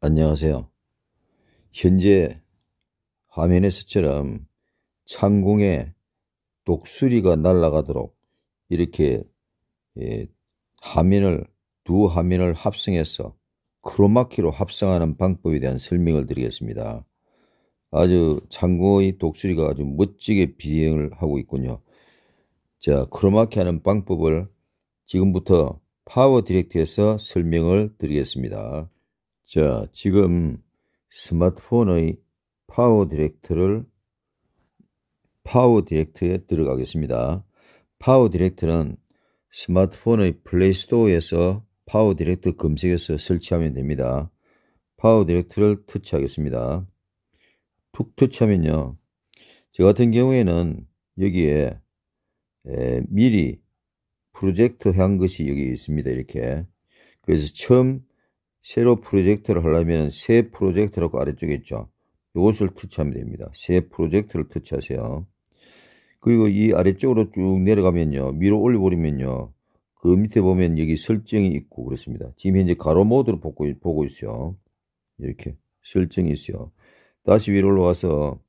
안녕하세요. 현재 화면에서처럼 창공에 독수리가 날아가도록 이렇게 예, 화면을 두 화면을 합성해서 크로마키로 합성하는 방법에 대한 설명을 드리겠습니다. 아주 창공의 독수리가 아주 멋지게 비행을 하고 있군요. 자, 크로마키 하는 방법을 지금부터 파워 디렉트에서 설명을 드리겠습니다. 자, 지금 스마트폰의 파워 디렉트를 파워 디렉트에 들어가겠습니다. 파워 디렉트는 스마트폰의 플레이스토어에서 파워 디렉트 검색해서 설치하면 됩니다. 파워 디렉트를 터치하겠습니다. 툭 터치하면요. 저 같은 경우에는 여기에 에, 미리 프로젝트 한 것이 여기 있습니다. 이렇게. 그래서 처음 새로 프로젝트를 하려면 새 프로젝트라고 아래쪽에 있죠. 이것을 터치하면 됩니다. 새 프로젝트를 터치하세요. 그리고 이 아래쪽으로 쭉 내려가면요. 위로 올려버리면요. 그 밑에 보면 여기 설정이 있고 그렇습니다. 지금 현재 가로 모드로 보고, 보고 있어요. 이렇게 설정이 있어요. 다시 위로 올라와서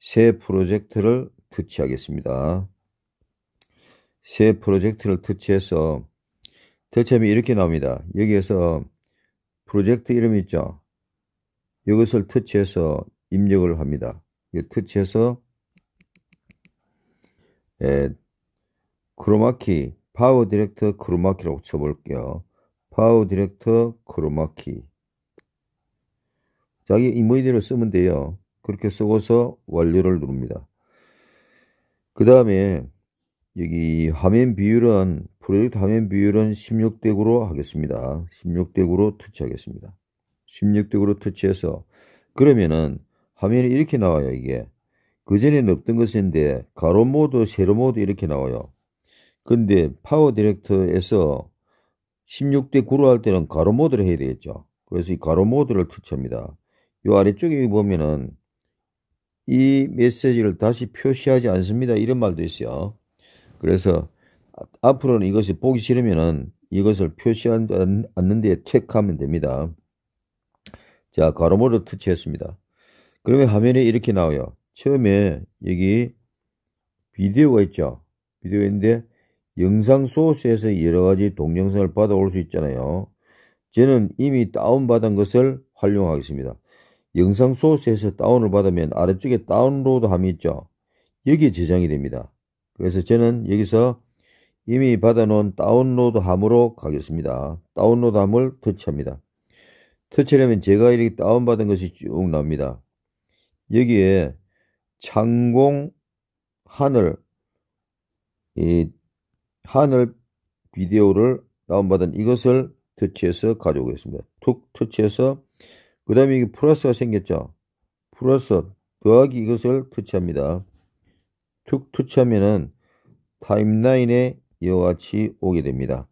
새 프로젝트를 터치하겠습니다. 새 프로젝트를 터치해서 대체하면 이렇게 나옵니다. 여기에서 프로젝트 이름 있죠? 이것을 터치해서 입력을 합니다. 터치해서 예, 크로마키 파워 디렉터 크로마키라고 쳐볼게요. 파워 디렉터 크로마키 자기 이모이디를 쓰면 돼요. 그렇게 쓰고서 완료를 누릅니다. 그 다음에 여기 화면 비율은 프로젝트 화면 비율은 16대 9로 하겠습니다. 16대 9로 터치하겠습니다. 16대 9로 터치해서 그러면은 화면이 이렇게 나와요. 이게 그전에는 없던 것인데 가로 모드, 세로 모드 이렇게 나와요. 근데 파워 디렉터에서 16대 9로 할 때는 가로 모드를 해야 되겠죠. 그래서 이 가로 모드를 터치합니다. 이 아래쪽에 보면은 이 메시지를 다시 표시하지 않습니다. 이런 말도 있어요. 그래서 앞으로는 이것이 보기 싫으면은 이것을 표시하지 않는 데에 택하면 됩니다. 자, 가로모로 터치했습니다. 그러면 화면이 이렇게 나와요. 처음에 여기 비디오가 있죠. 비디오인데 영상 소스에서 여러 가지 동영상을 받아올 수 있잖아요. 저는 이미 다운받은 것을 활용하겠습니다. 영상 소스에서 다운을 받으면 아래쪽에 다운로드 함이 있죠. 여기에 저장이 됩니다. 그래서 저는 여기서 이미 받아놓은 다운로드함으로 가겠습니다. 다운로드함을 터치합니다. 터치하면 제가 이렇게 다운받은 것이 쭉 나옵니다. 여기에 창공 하늘 이 하늘 비디오를 다운받은 이것을 터치해서 가져오겠습니다. 툭 터치해서 그 다음에 플러스가 생겼죠. 플러스 더하기 이것을 터치합니다. 툭 터치하면은 타임라인에 이와 같이 오게 됩니다.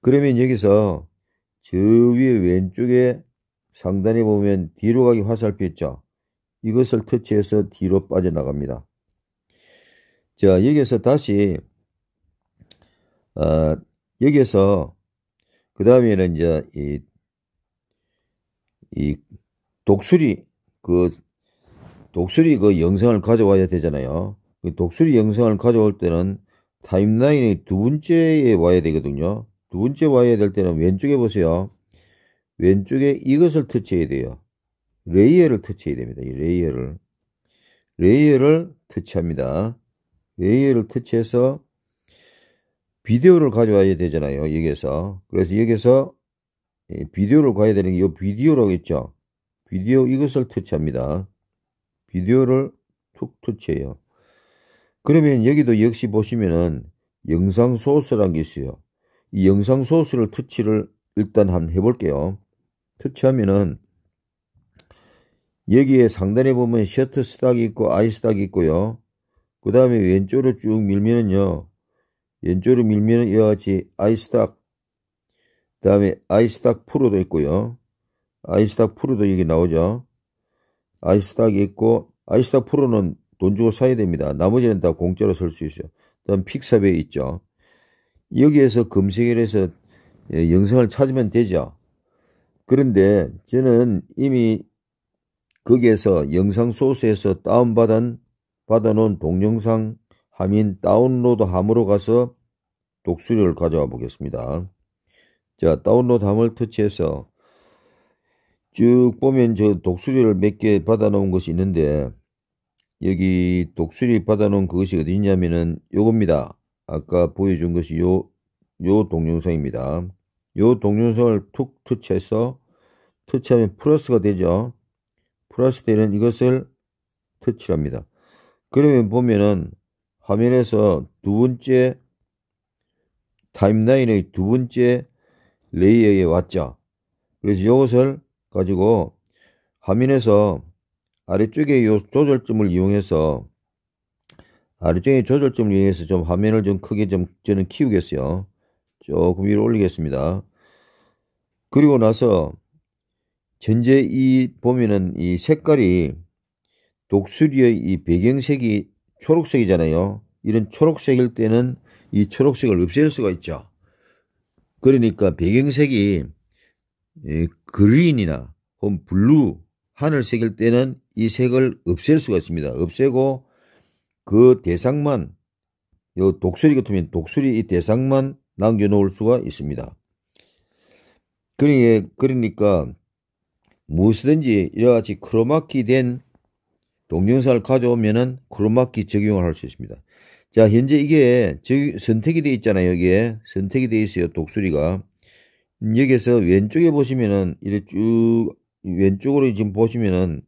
그러면 여기서 저 위에 왼쪽에 상단에 보면 뒤로 가기 화살표 있죠. 이것을 터치해서 뒤로 빠져나갑니다. 자 여기에서 다시 어, 여기에서 그 다음에는 이제 이, 이 독수리 그 독수리 그 영상을 가져와야 되잖아요. 독수리 영상을 가져올 때는 타임라인의 두 번째에 와야 되거든요. 두 번째 와야 될 때는 왼쪽에 보세요. 왼쪽에 이것을 터치해야 돼요. 레이어를 터치해야 됩니다. 이 레이어를. 레이어를 터치합니다. 레이어를 터치해서 비디오를 가져와야 되잖아요. 여기에서. 그래서 여기서 예, 비디오를 가야 되는 게 이 비디오라고 했죠. 비디오 이것을 터치합니다. 비디오를 툭 터치해요. 그러면 여기도 역시 보시면은 영상 소스라는 게 있어요. 이 영상 소스를 터치를 일단 한번 해볼게요. 터치하면은 여기에 상단에 보면 셔터 스닥이 있고 아이 스닥이 있고요. 그 다음에 왼쪽으로 쭉 밀면은요. 왼쪽으로 밀면은 이와 같이 아이 스닥 그 다음에 아이 스닥 프로도 있고요. 아이 스닥 프로도 여기 나오죠. 아이 스닥이 있고 아이 스닥 프로는 돈 주고 사야 됩니다. 나머지는 다 공짜로 설 수 있어요. 그다음 픽사베 있죠. 여기에서 검색을 해서 예, 영상을 찾으면 되죠. 그런데 저는 이미 거기에서 영상 소스에서 다운받은 받아놓은 동영상 함인 다운로드함으로 가서 독수리를 가져와 보겠습니다. 자, 다운로드함을 터치해서 쭉 보면 저 독수리를 몇 개 받아놓은 것이 있는데 여기 독수리 받아놓은 그것이 어디 있냐면은 요겁니다. 아까 보여준 것이 요, 요 동영상입니다. 요 동영상을 툭 터치해서 터치하면 플러스가 되죠. 플러스 되는 이것을 터치합니다. 그러면 보면은 화면에서 두 번째 타임라인의 두 번째 레이어에 왔죠. 그래서 이것을 가지고 화면에서 아래쪽에 이 조절점을 이용해서 아래쪽에 조절점을 이용해서 좀 화면을 좀 크게 좀 저는 키우겠어요. 조금 위로 올리겠습니다. 그리고 나서 현재 이 보면은 이 색깔이 독수리의 이 배경색이 초록색이잖아요. 이런 초록색일 때는 이 초록색을 없앨 수가 있죠. 그러니까 배경색이 예, 그린이나 혹은 블루 하늘색일 때는 이 색을 없앨 수가 있습니다. 없애고 그 대상만 요 독수리 같으면 독수리 이 대상만 남겨 놓을 수가 있습니다. 그러니 그러니까 무엇이든지 이러같이 크로마키 된 동영상을 가져오면은 크로마키 적용을 할 수 있습니다. 자, 현재 이게 선택이 되어 있잖아요. 여기에 선택이 되어 있어요. 독수리가. 여기에서 왼쪽에 보시면은 이래 쭉 왼쪽으로 지금 보시면은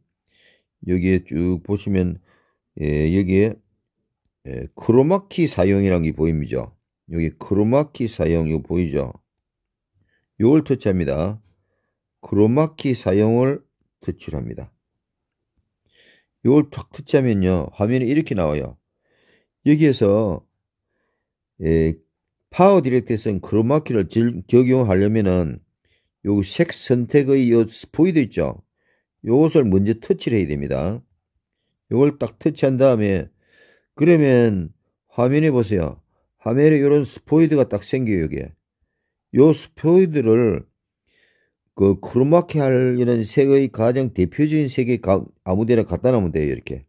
여기에 쭉 보시면 예, 여기에 예, 크로마키 사용이라는 게 보입니다. 여기 크로마키 사용 이거 보이죠? 요걸 터치합니다. 크로마키 사용을 터치 합니다. 요걸 탁 터치하면요. 화면이 이렇게 나와요. 여기에서 예, 파워 디렉트에서는 크로마키를 적용하려면은 요 색 선택의 요 스포이드 있죠? 요것을 먼저 터치를 해야 됩니다. 요걸 딱 터치한 다음에 그러면 화면에 보세요. 화면에 이런 스포이드가 딱 생겨요, 여기에. 요 스포이드를 그 크로마키 할 이런 색의 가장 대표적인 색이 아무데나 갖다 놓으면 돼요, 이렇게.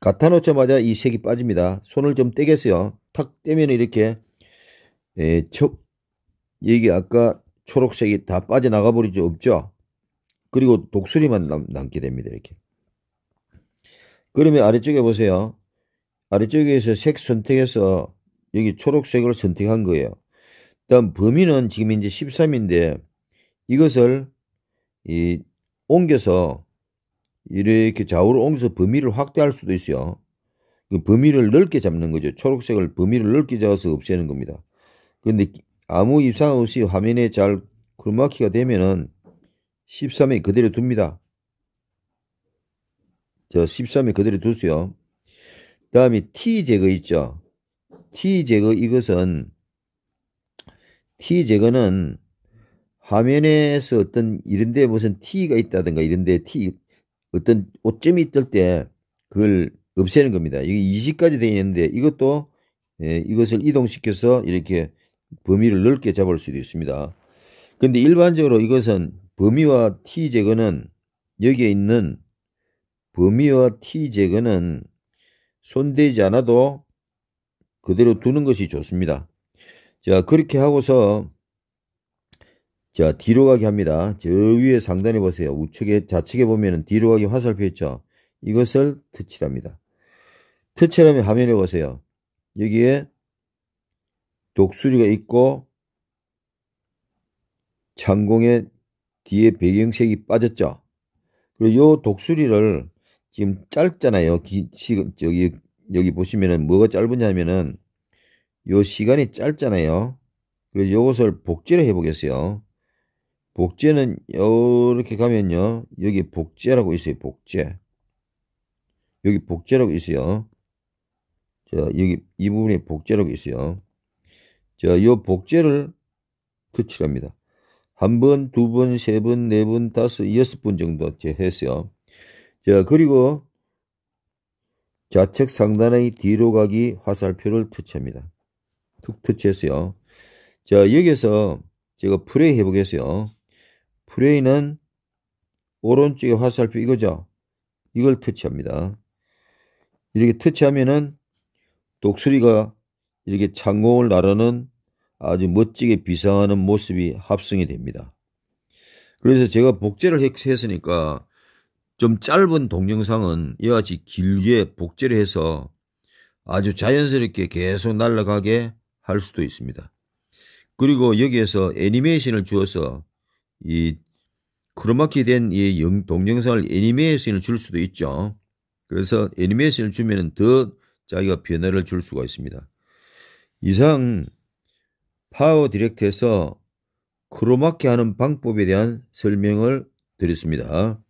갖다 놓자마자 이 색이 빠집니다. 손을 좀 떼겠어요. 탁 떼면 이렇게 예, 척, 이게 아까 초록색이 다 빠져나가 버리죠, 없죠? 그리고 독수리만 남, 남게 됩니다. 이렇게. 그러면 아래쪽에 보세요. 아래쪽에서 색 선택해서 여기 초록색을 선택한 거예요. 일단 범위는 지금 이제 13인데 이것을 이 옮겨서 이렇게 좌우로 옮겨서 범위를 확대할 수도 있어요. 그 범위를 넓게 잡는 거죠. 초록색을 범위를 넓게 잡아서 없애는 겁니다. 그런데 아무 이상 없이 화면에 잘 크로마키가 되면은 13에 그대로 둡니다. 저 13에 그대로 두세요. 다음에 t 제거 있죠. t 제거 이것은 t 제거는 화면에서 어떤 이런데 무슨 t가 있다든가 이런데 t 어떤 오점이 뜰 때 그걸 없애는 겁니다. 이게 20까지 되어 있는데 이것도 예, 이것을 이동시켜서 이렇게 범위를 넓게 잡을 수도 있습니다. 근데 일반적으로 이것은 범위와 t 제거는 여기에 있는 범위와 t 제거는 손대지 않아도 그대로 두는 것이 좋습니다. 자 그렇게 하고서 자 뒤로 가게 합니다. 저 위에 상단에 보세요. 우측에 좌측에 보면 뒤로 가기 화살표 있죠. 이것을 터치합니다. 터치하면 화면에 보세요. 여기에 독수리가 있고 창공에 뒤에 배경색이 빠졌죠. 그리고 요 독수리를 지금 짧잖아요. 기, 시, 저기, 여기 보시면은 뭐가 짧으냐면은 요 시간이 짧잖아요. 그래서 요것을 복제를 해보겠어요. 복제는 이렇게 가면요. 여기 복제라고 있어요. 복제. 여기 복제라고 있어요. 자, 여기 이 부분에 복제라고 있어요. 자, 요 복제를 터치합니다. 한 번, 두 번, 세 번, 네 번, 다섯, 여섯 번 정도 이렇게 했어요. 자, 그리고 좌측 상단의 뒤로 가기 화살표를 터치합니다. 툭 터치했어요. 자, 여기서 에 제가 프레이 해보겠어요. 프레이는 오른쪽에 화살표 이거죠. 이걸 터치합니다. 이렇게 터치하면은 독수리가 이렇게 창공을 나르는 아주 멋지게 비상하는 모습이 합성이 됩니다. 그래서 제가 복제를 했으니까 좀 짧은 동영상은 이와 같이 길게 복제를 해서 아주 자연스럽게 계속 날아가게 할 수도 있습니다. 그리고 여기에서 애니메이션을 주어서 이 크로마키 된이 동영상을 애니메이션을 줄 수도 있죠. 그래서 애니메이션을 주면 더 자기가 변화를 줄 수가 있습니다. 이상 파워 디렉트에서 크로마키 하는 방법에 대한 설명을 드렸습니다.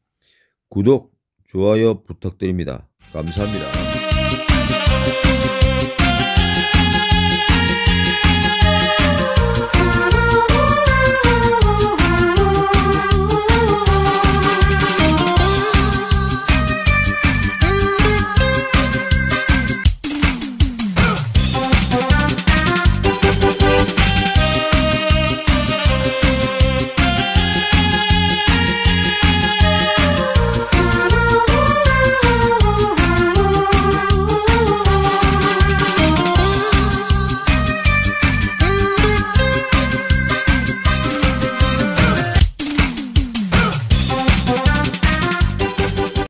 구독, 좋아요 부탁드립니다. 감사합니다.